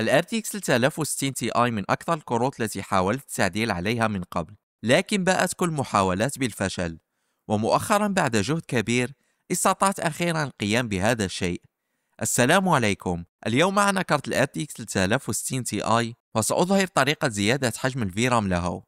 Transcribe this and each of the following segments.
الـ RTX 3060 Ti من أكثر الكروت التي حاولت التعديل عليها من قبل لكن باءت كل محاولات بالفشل ومؤخرا بعد جهد كبير استطعت أخيرا القيام بهذا الشيء السلام عليكم اليوم معنا كرت الـ RTX 3060 Ti وسأظهر طريقة زيادة حجم الفيرام له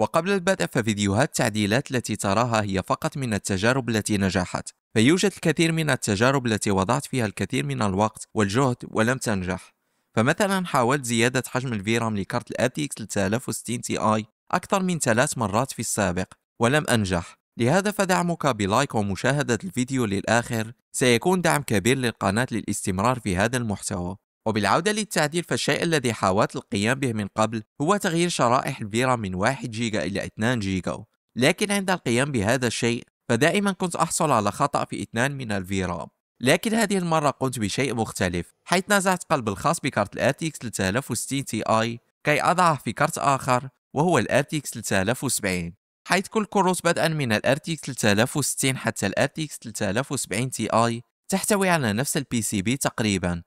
وقبل البدء ففيديوهات التعديلات التي تراها هي فقط من التجارب التي نجحت فيوجد الكثير من التجارب التي وضعت فيها الكثير من الوقت والجهد ولم تنجح فمثلا حاولت زيادة حجم الفيرام لكارت الابتي 3060 تي اي أكثر من ثلاث مرات في السابق ولم أنجح لهذا فدعمك بلايك ومشاهدة الفيديو للآخر سيكون دعم كبير للقناة للاستمرار في هذا المحتوى وبالعودة للتعديل فالشيء الذي حاولت القيام به من قبل هو تغيير شرائح الفيرام من 1 جيجا إلى 2 جيجا لكن عند القيام بهذا الشيء فدائما كنت أحصل على خطأ في اثنان من الفيرام لكن هذه المرة قمت بشيء مختلف حيث نزعت قلب الخاص بكارت الـ RTX 3060 Ti كي أضعه في كارت آخر وهو الـ RTX 3070 حيث كل كروت بدءا من الـ RTX 3060 حتى الـ RTX 3070 Ti تحتوي على نفس الـ PCB تقريبا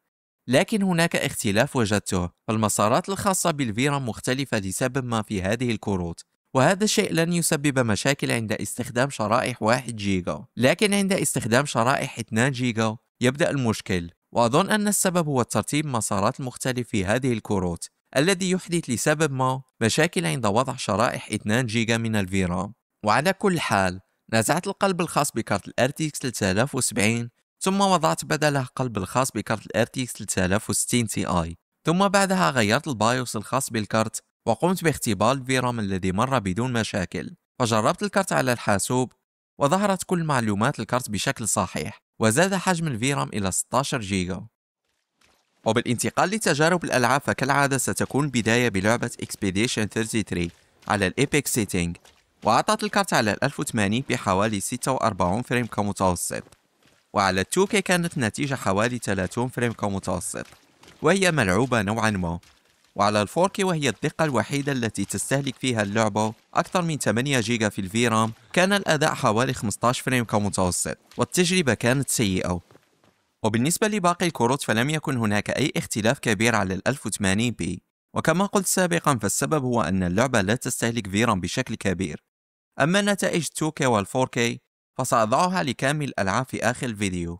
لكن هناك اختلاف وجدته فالمسارات الخاصة بالفيرام مختلفة لسبب ما في هذه الكروت وهذا الشيء لن يسبب مشاكل عند استخدام شرائح 1 جيجا لكن عند استخدام شرائح 2 جيجا يبدأ المشكل وأظن أن السبب هو ترتيب مسارات المختلف في هذه الكروت الذي يحدث لسبب ما مشاكل عند وضع شرائح 2 جيجا من الفيرام وعلى كل حال نزعت القلب الخاص بكارت الـ RTX 3070 ثم وضعت بدله قلب الخاص بكارت الـ RTX 3060 Ti ثم بعدها غيرت البايوس الخاص بالكارت وقمت باختبار الفيرام الذي مر بدون مشاكل فجربت الكارت على الحاسوب وظهرت كل معلومات الكارت بشكل صحيح وزاد حجم الفيرام إلى 16 جيجا وبالانتقال لتجارب الألعاب فكالعادة ستكون بداية بلعبة Expedition 33 على الإيبك سيتينج وعطت الكارت على 1080 بحوالي 46 فريم كمتوسط وعلى 2K كانت النتيجة حوالي 30 فريم كمتوسط وهي ملعوبة نوعا ما وعلى الفوركي وهي الدقة الوحيدة التي تستهلك فيها اللعبة أكثر من 8 جيجا في الفيرام كان الأداء حوالي 15 فريم كمتوسط والتجربة كانت سيئة وبالنسبة لباقي الكروت فلم يكن هناك أي اختلاف كبير على ال 1080 بي وكما قلت سابقا فالسبب هو أن اللعبة لا تستهلك فيرام بشكل كبير أما نتائج 2K وال 4K فسأضعها لكامل الألعاب في آخر الفيديو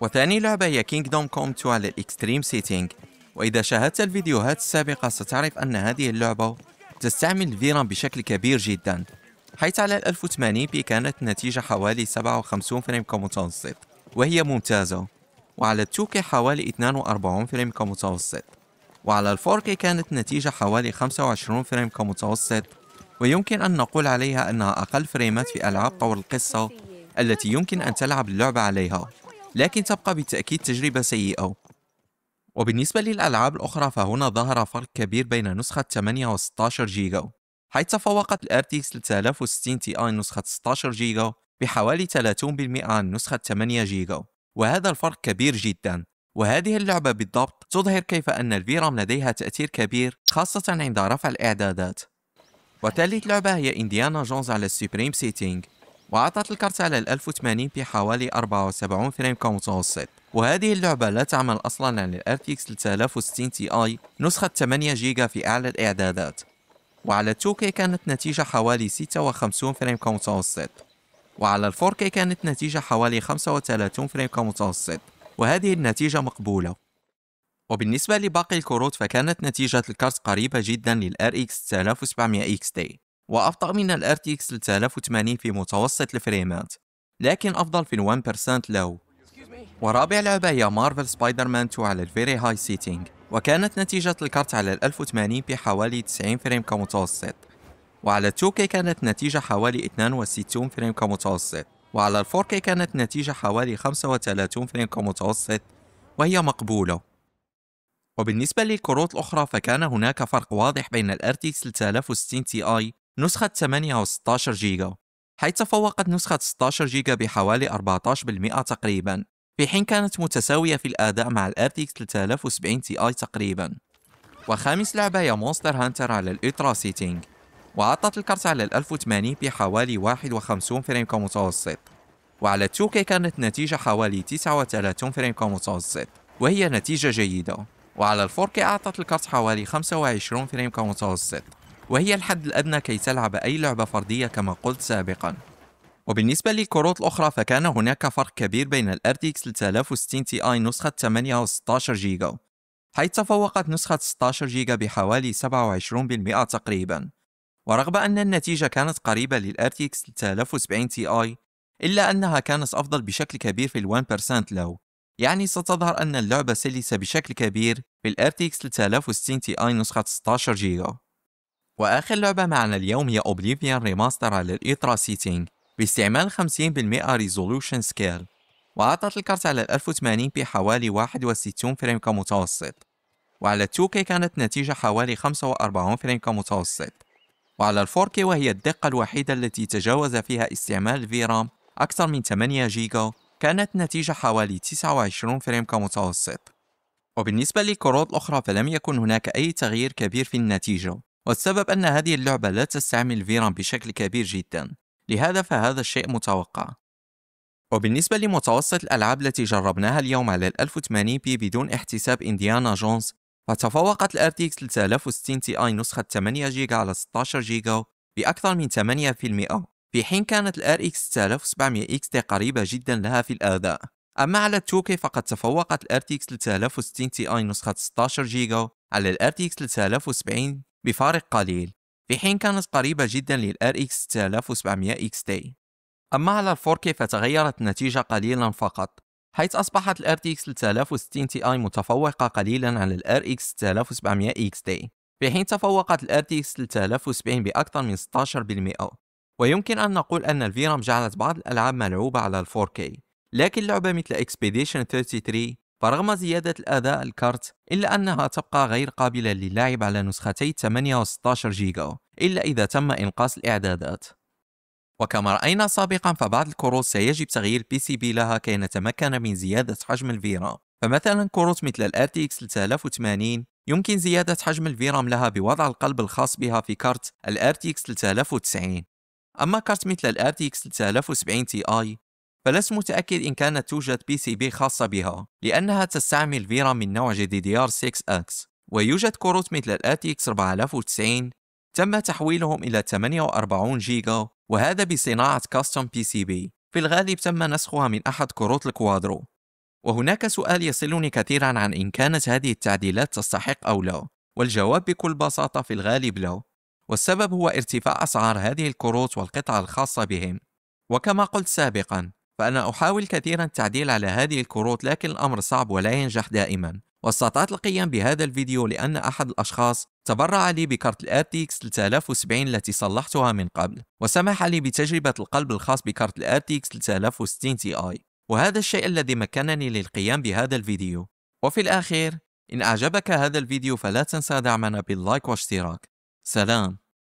وثاني لعبة هي Kingdom Come 2 على الإكستريم سيتينج وإذا شاهدت الفيديوهات السابقة ستعرف أن هذه اللعبة تستعمل الفيران بشكل كبير جدا حيث على 1080 بي كانت النتيجة حوالي 57 فريم كمتوسط وهي ممتازة وعلى 2K حوالي 42 فريم كمتوسط وعلى 4K كانت النتيجة حوالي 25 فريم كمتوسط ويمكن أن نقول عليها أنها أقل فريمات في ألعاب طور القصة التي يمكن أن تلعب اللعبة عليها لكن تبقى بالتأكيد تجربة سيئة وبالنسبة للألعاب الأخرى فهنا ظهر فرق كبير بين نسخة 8 و 16 جيجا حيث تفوقت الـ RTX 3060 Ti نسخة 16 جيجا بحوالي 30% عن نسخة 8 جيجا وهذا الفرق كبير جدا وهذه اللعبة بالضبط تظهر كيف أن الفيرام لديها تأثير كبير خاصة عند رفع الإعدادات وثالث لعبة هي إنديانا جونز على السوبريم سيتينج وعطت الكارت على ال 1080 حوالي 74 فريم كمتوسط وهذه اللعبة لا تعمل أصلا على ال RTX 3060 Ti نسخة 8 جيجا في أعلى الإعدادات وعلى 2K كانت نتيجة حوالي 56 فريم كمتوسط وعلى 4K كانت نتيجة حوالي 35 فريم كمتوسط وهذه النتيجة مقبولة وبالنسبة لباقي الكروت فكانت نتيجة الكارت قريبة جدا لل RX 3700 XT وأبطأ من الـ RTX 3080 في متوسط الفريمات لكن أفضل في الـ 1% له ورابع لعبة هي مارفل سبايدر مان 2 على الفيري هاي سيتينج وكانت نتيجة الكارت على الـ 1080 بحوالي 90 فريم كمتوسط وعلى 2K كانت النتيجة حوالي 62 فريم كمتوسط وعلى الـ 4K كانت النتيجة حوالي 35 فريم كمتوسط وهي مقبولة وبالنسبة للكروت الأخرى فكان هناك فرق واضح بين الـ RTX 3060 Ti نسخة 8 و 16 جيجا حيث تفوقت نسخة 16 جيجا بحوالي 14% تقريبا في حين كانت متساوية في الأداء مع الـ RTX 3070 Ti تقريبا وخامس لعبة هي مونستر هانتر على Ultra سيتينج وعطت الكارت على الـ 1080 بحوالي 51 فريم كمتوسط وعلى 2K كانت النتيجة حوالي 39 فريم كمتوسط وهي نتيجة جيدة وعلى 4K أعطت الكارت حوالي 25 فريم كمتوسط وهي الحد الأدنى كي تلعب أي لعبة فردية كما قلت سابقا وبالنسبة للكروت الأخرى فكان هناك فرق كبير بين الـ RTX 3060 Ti نسخة 8 و 16 جيجا حيث تفوقت نسخة 16 جيجا بحوالي 27% تقريبا ورغم أن النتيجة كانت قريبة للـ RTX 3070 Ti إلا أنها كانت أفضل بشكل كبير في الـ 1% له يعني ستظهر أن اللعبة سلسة بشكل كبير في الـ RTX 3060 Ti نسخة 16 جيجا وآخر لعبة معنا اليوم هي Oblivion ريماستر على الإيترا سيتينج باستعمال 50% ريزولوشن سكيل وعطت الكارت على 1080 بي حوالي 61 فريم كمتوسط وعلى 2K كانت النتيجة حوالي 45 فريم كمتوسط وعلى 4K وهي الدقة الوحيدة التي تجاوز فيها استعمال فيرام أكثر من 8 جيجا كانت النتيجة حوالي 29 فريم كمتوسط وبالنسبة للكروت الأخرى فلم يكن هناك أي تغيير كبير في النتيجة والسبب أن هذه اللعبة لا تستعمل فيران بشكل كبير جدا لهذا فهذا الشيء متوقع وبالنسبة لمتوسط الألعاب التي جربناها اليوم على الـ 1080 بي بدون احتساب إنديانا جونز فتفوقت الـ RTX 3060 Ti نسخة 8 جيجا على 16 جيجا بأكثر من 8% في حين كانت الـ RX 3700 XT قريبة جدا لها في الأداء أما على 2K فقد تفوقت الـ RTX 3060 Ti نسخة 16 جيجا على الـ RTX 3070 بفارق قليل في حين كانت قريبة جدا لل RX 6700 XT أما على 4K فتغيرت النتيجة قليلا فقط حيث أصبحت ال RTX 3060 Ti متفوقة قليلا على ال RX 6700 XT في حين تفوقت ال RTX 3070 بأكثر من 16% ويمكن أن نقول أن الفيرام جعلت بعض الألعاب ملعوبة على ال 4K لكن لعبة مثل Expedition 33 فرغم زيادة الأداء الكارت إلا أنها تبقى غير قابلة للعب على نسختي 8 و 16 جيجا إلا إذا تم إنقاص الإعدادات وكما رأينا سابقا فبعض الكروت سيجب تغيير البي سي بي لها كي نتمكن من زيادة حجم الفيرام فمثلا كروت مثل الـ RTX 3080 يمكن زيادة حجم الفيرام لها بوضع القلب الخاص بها في كارت الـ RTX 3090 أما كارت مثل الـ RTX 3070 Ti فلست متأكد إن كانت توجد بي سي بي خاصة بها لأنها تستعمل فيرا من نوع ار 6 x ويوجد كروت مثل الـ ATX 4090 تم تحويلهم إلى 48 جيجا وهذا بصناعة كاستم بي سي بي في الغالب تم نسخها من أحد كروت الكوادرو وهناك سؤال يصلني كثيرا عن إن كانت هذه التعديلات تستحق أو لا والجواب بكل بساطة في الغالب لا والسبب هو ارتفاع أسعار هذه الكروت والقطع الخاصة بهم وكما قلت سابقا فأنا أحاول كثيرا التعديل على هذه الكروت لكن الأمر صعب ولا ينجح دائما واستطعت القيام بهذا الفيديو لأن أحد الأشخاص تبرع لي بكارت الآرتيكس 3070 التي صلحتها من قبل وسمح لي بتجربة القلب الخاص بكارت الآرتيكس 3060 تي آي وهذا الشيء الذي مكنني للقيام بهذا الفيديو وفي الأخير إن أعجبك هذا الفيديو فلا تنسى دعمنا باللايك واشتراك سلام